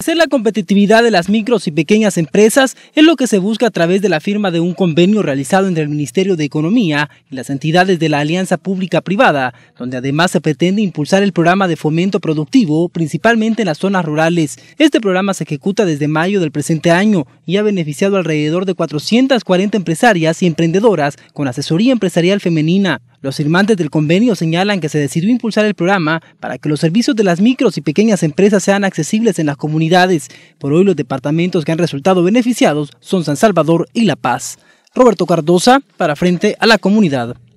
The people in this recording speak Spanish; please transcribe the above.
Hacer la competitividad de las micros y pequeñas empresas es lo que se busca a través de la firma de un convenio realizado entre el Ministerio de Economía y las entidades de la Alianza Pública-Privada, donde además se pretende impulsar el programa de fomento productivo, principalmente en las zonas rurales. Este programa se ejecuta desde mayo del presente año y ha beneficiado alrededor de 440 empresarias y emprendedoras con asesoría empresarial femenina. Los firmantes del convenio señalan que se decidió impulsar el programa para que los servicios de las micros y pequeñas empresas sean accesibles en las comunidades. Por hoy los departamentos que han resultado beneficiados son San Salvador y La Paz. Roberto Cardosa, para Frente a la Comunidad.